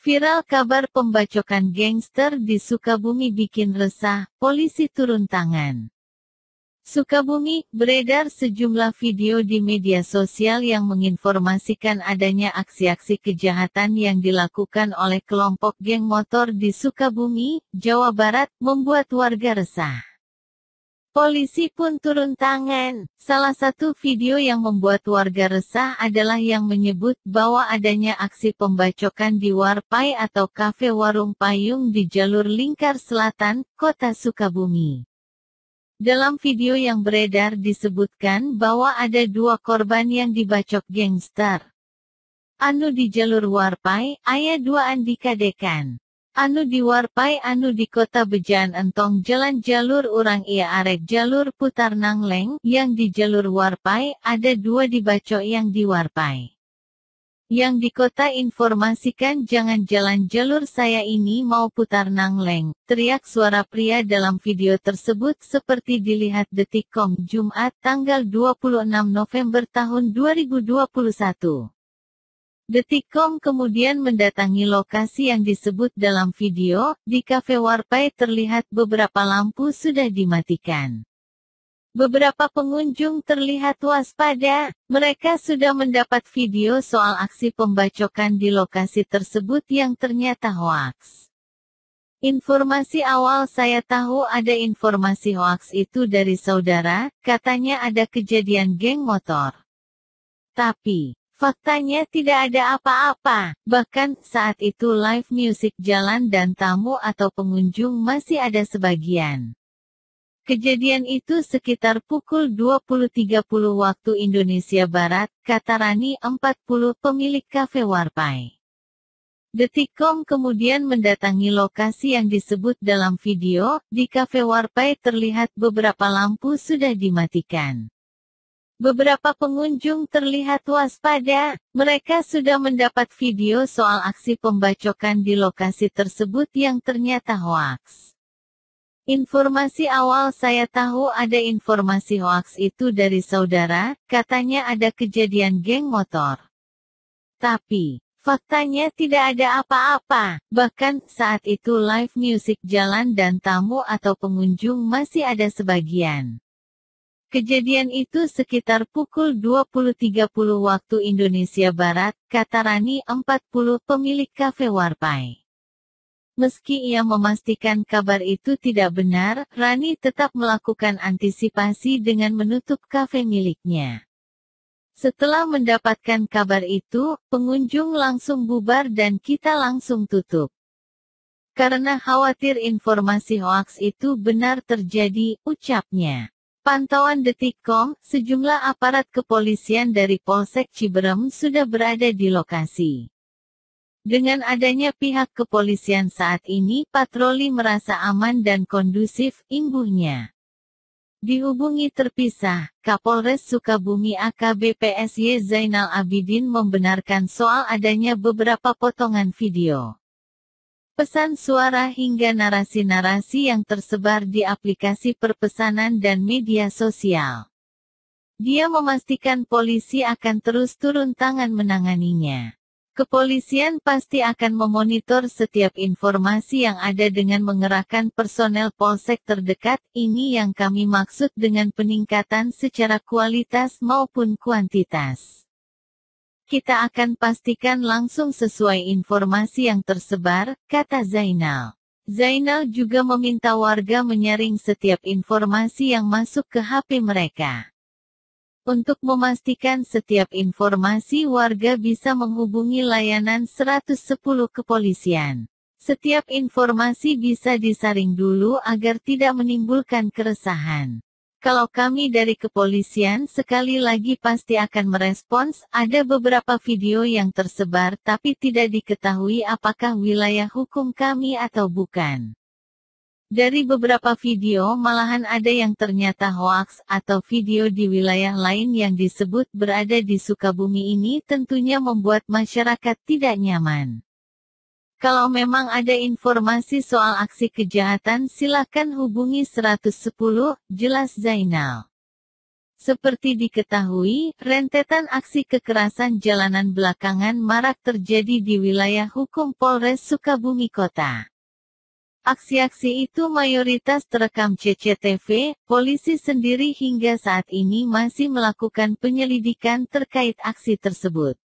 Viral kabar pembacokan gangster di Sukabumi bikin resah, polisi turun tangan. Sukabumi, beredar sejumlah video di media sosial yang menginformasikan adanya aksi-aksi kejahatan yang dilakukan oleh kelompok geng motor di Sukabumi, Jawa Barat, membuat warga resah. Polisi pun turun tangan. Salah satu video yang membuat warga resah adalah yang menyebut bahwa adanya aksi pembacokan di Warpai atau Kafe Warung Payung di jalur lingkar selatan, kota Sukabumi. Dalam video yang beredar disebutkan bahwa ada dua korban yang dibacok gangster. Anu di jalur Warpai, ayah dua Andika Dekan. Anu diwarpai anu di kota Bejan entong jalan jalur urang ia arek jalur putar nangleng, yang di jalur warpai, ada dua dibaco yang diwarpai. Yang di kota informasikan jangan jalan jalur saya ini mau putar nangleng, teriak suara pria dalam video tersebut seperti dilihat detikcom Jumat tanggal 26 November tahun 2021. Detikcom kemudian mendatangi lokasi yang disebut dalam video, di kafe Warpai terlihat beberapa lampu sudah dimatikan. Beberapa pengunjung terlihat waspada, mereka sudah mendapat video soal aksi pembacokan di lokasi tersebut yang ternyata hoaks. Informasi awal saya tahu ada informasi hoaks itu dari saudara, katanya ada kejadian geng motor. Tapi, Faktanya tidak ada apa-apa, bahkan saat itu live music jalan dan tamu atau pengunjung masih ada sebagian. Kejadian itu sekitar pukul 20.30 waktu Indonesia Barat, kata Rani 40 pemilik kafe Warpai. Detikcom kemudian mendatangi lokasi yang disebut dalam video, di kafe Warpai terlihat beberapa lampu sudah dimatikan. Beberapa pengunjung terlihat waspada, mereka sudah mendapat video soal aksi pembacokan di lokasi tersebut yang ternyata hoaks. Informasi awal saya tahu ada informasi hoaks itu dari saudara, katanya ada kejadian geng motor. Tapi, faktanya tidak ada apa-apa, bahkan saat itu live music jalan dan tamu atau pengunjung masih ada sebagian. Kejadian itu sekitar pukul 20.30 waktu Indonesia Barat, kata Rani 40 pemilik kafe Warpai. Meski ia memastikan kabar itu tidak benar, Rani tetap melakukan antisipasi dengan menutup kafe miliknya. Setelah mendapatkan kabar itu, pengunjung langsung bubar dan kita langsung tutup. Karena khawatir informasi hoaks itu benar terjadi, ucapnya. Pantauan Detikcom, sejumlah aparat kepolisian dari Polsek Ciberem sudah berada di lokasi. Dengan adanya pihak kepolisian saat ini, patroli merasa aman dan kondusif, imbuhnya. Dihubungi terpisah, Kapolres Sukabumi AKBPSY Zainal Abidin membenarkan soal adanya beberapa potongan video pesan suara hingga narasi-narasi yang tersebar di aplikasi perpesanan dan media sosial. Dia memastikan polisi akan terus turun tangan menanganinya. Kepolisian pasti akan memonitor setiap informasi yang ada dengan mengerahkan personel polsek terdekat. Ini yang kami maksud dengan peningkatan secara kualitas maupun kuantitas. Kita akan pastikan langsung sesuai informasi yang tersebar, kata Zainal. Zainal juga meminta warga menyaring setiap informasi yang masuk ke HP mereka. Untuk memastikan setiap informasi warga bisa menghubungi layanan 110 kepolisian. Setiap informasi bisa disaring dulu agar tidak menimbulkan keresahan. Kalau kami dari kepolisian sekali lagi pasti akan merespons, ada beberapa video yang tersebar tapi tidak diketahui apakah wilayah hukum kami atau bukan. Dari beberapa video malahan ada yang ternyata hoaks atau video di wilayah lain yang disebut berada di Sukabumi ini tentunya membuat masyarakat tidak nyaman. Kalau memang ada informasi soal aksi kejahatan silakan hubungi 110, jelas Zainal. Seperti diketahui, rentetan aksi kekerasan jalanan belakangan marak terjadi di wilayah hukum Polres Sukabumi Kota. Aksi-aksi itu mayoritas terekam CCTV, polisi sendiri hingga saat ini masih melakukan penyelidikan terkait aksi tersebut.